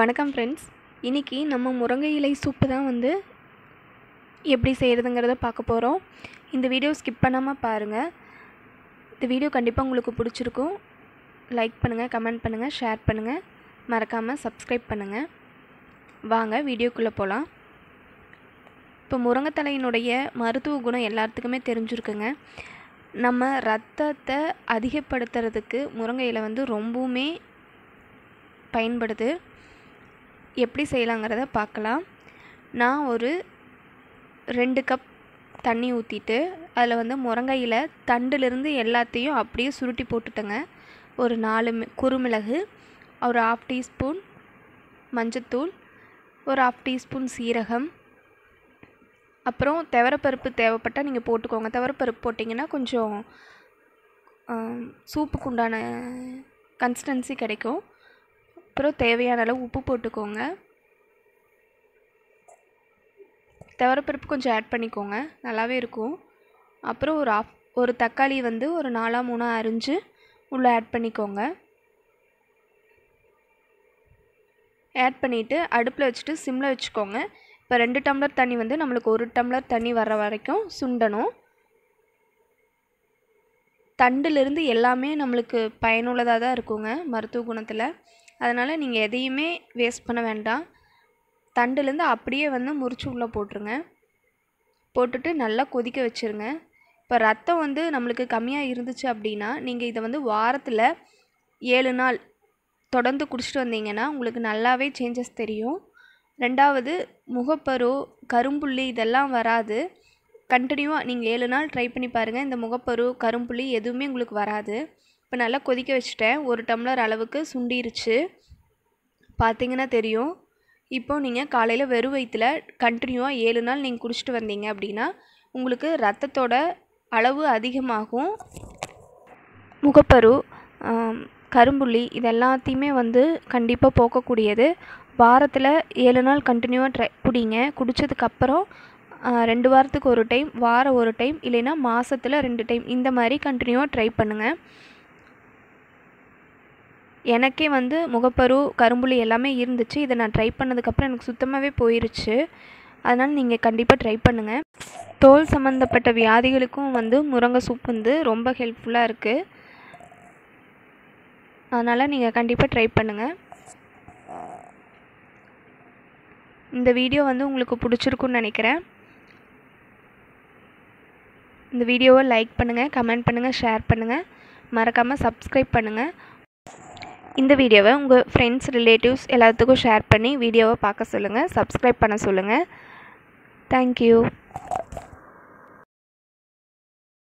வணக்கம் ஃப்ரெண்ட்ஸ் இன்றைக்கி நம்ம முருங்கை இலை சூப்பு தான் வந்து எப்படி செய்கிறதுங்கிறத பார்க்க போகிறோம் இந்த வீடியோ ஸ்கிப் பண்ணாமல் பாருங்கள் இந்த வீடியோ கண்டிப்பாக உங்களுக்கு பிடிச்சிருக்கும் லைக் பண்ணுங்கள் கமெண்ட் பண்ணுங்கள் ஷேர் பண்ணுங்கள் மறக்காமல் சப்ஸ்கிரைப் பண்ணுங்கள் வாங்க வீடியோக்குள்ளே போகலாம் இப்போ முருங்கைத்தலையினுடைய மருத்துவ குணம் எல்லாத்துக்குமே தெரிஞ்சுருக்குங்க நம்ம ரத்தத்தை அதிகப்படுத்துறதுக்கு முருங்கையில் வந்து ரொம்பவுமே பயன்படுது எப்படி செய்யலாங்கிறத பார்க்கலாம் நான் ஒரு ரெண்டு கப் தண்ணி ஊற்றிட்டு அதில் வந்து முருங்கையில் தண்டுலேருந்து எல்லாத்தையும் அப்படியே சுருட்டி போட்டுட்டேங்க ஒரு நாலு குறுமிளகு ஒரு ஆஃப் டீஸ்பூன் மஞ்சத்தூள் ஒரு ஆஃப் டீஸ்பூன் சீரகம் அப்புறம் துவரப்பருப்பு தேவைப்பட்டால் நீங்கள் போட்டுக்கோங்க துவரப்பருப்பு போட்டிங்கன்னா கொஞ்சம் சூப்புக்குண்டான கன்சிஸ்டன்சி கிடைக்கும் அப்புறம் தேவையான அளவு உப்பு போட்டுக்கோங்க துவரப்பருப்பு கொஞ்சம் ஆட் பண்ணிக்கோங்க நல்லாவே இருக்கும் அப்புறம் ஒரு ஆஃப் ஒரு தக்காளி வந்து ஒரு நாலாக மூணாக அரிஞ்சு உள்ளே ஆட் பண்ணிக்கோங்க ஆட் பண்ணிவிட்டு அடுப்பில் வச்சுட்டு சிம்மில் வச்சுக்கோங்க இப்போ ரெண்டு டம்ளர் தண்ணி வந்து நம்மளுக்கு ஒரு டம்ளர் தண்ணி வர வரைக்கும் சுண்டணும் தண்டுலேருந்து எல்லாமே நம்மளுக்கு பயனுள்ளதாக தான் இருக்குங்க மருத்துவ குணத்தில் அதனால் நீங்கள் எதையுமே வேஸ்ட் பண்ண வேண்டாம் தண்டுலேருந்து அப்படியே வந்து முறிச்சு உள்ளே போட்டுருங்க போட்டுட்டு நல்லா கொதிக்க வச்சுருங்க இப்போ ரத்தம் வந்து நம்மளுக்கு கம்மியாக இருந்துச்சு அப்படின்னா நீங்கள் இதை வந்து வாரத்தில் ஏழு நாள் தொடர்ந்து குடிச்சிட்டு வந்தீங்கன்னா உங்களுக்கு நல்லாவே சேஞ்சஸ் தெரியும் ரெண்டாவது முகப்பரு கரும்புள்ளி இதெல்லாம் வராது கண்டினியூவாக நீங்கள் ஏழு நாள் ட்ரை பண்ணி பாருங்கள் இந்த முகப்பரு கரும்புள்ளி எதுவுமே உங்களுக்கு வராது இப்போ நல்லா கொதிக்க வச்சுட்டேன் ஒரு டம்ளர் அளவுக்கு சுண்டிருச்சு பார்த்தீங்கன்னா தெரியும் இப்போ நீங்கள் காலையில் வெறும் வயிற்றில் கண்டினியூவாக ஏழு நாள் நீங்கள் குடிச்சிட்டு வந்தீங்க அப்படின்னா உங்களுக்கு ரத்தத்தோட அளவு அதிகமாகும் முகப்பரு கரும்புள்ளி இது எல்லாத்தையுமே வந்து கண்டிப்பாக போக்கக்கூடியது வாரத்தில் ஏழு நாள் கண்டினியூவாக ட்ரை குடிங்க குடித்ததுக்கப்புறம் ரெண்டு வாரத்துக்கு ஒரு டைம் வாரம் ஒரு டைம் இல்லைன்னா மாதத்தில் ரெண்டு டைம் இந்த மாதிரி கண்டினியூவாக ட்ரை பண்ணுங்கள் எனக்கே வந்து முகப்பரு கரும்புலி எல்லாமே இருந்துச்சு இதை நான் ட்ரை பண்ணதுக்கப்புறம் எனக்கு சுத்தமாகவே போயிருச்சு அதனால் நீங்கள் கண்டிப்பாக ட்ரை பண்ணுங்கள் தோல் சம்மந்தப்பட்ட வியாதிகளுக்கும் வந்து முருங்கை சூப் வந்து ரொம்ப ஹெல்ப்ஃபுல்லாக இருக்குது அதனால் நீங்கள் கண்டிப்பாக ட்ரை பண்ணுங்கள் இந்த வீடியோ வந்து உங்களுக்கு பிடிச்சிருக்குன்னு நினைக்கிறேன் இந்த வீடியோவை லைக் பண்ணுங்கள் கமெண்ட் பண்ணுங்கள் ஷேர் பண்ணுங்கள் மறக்காமல் சப்ஸ்கிரைப் பண்ணுங்கள் இந்த வீடியோவை உங்கள் ஃப்ரெண்ட்ஸ் ரிலேட்டிவ்ஸ் எல்லாத்துக்கும் ஷேர் பண்ணி வீடியோவை பார்க்க சொல்லுங்கள் சப்ஸ்கிரைப் பண்ண சொல்லுங்கள் தேங்க்யூ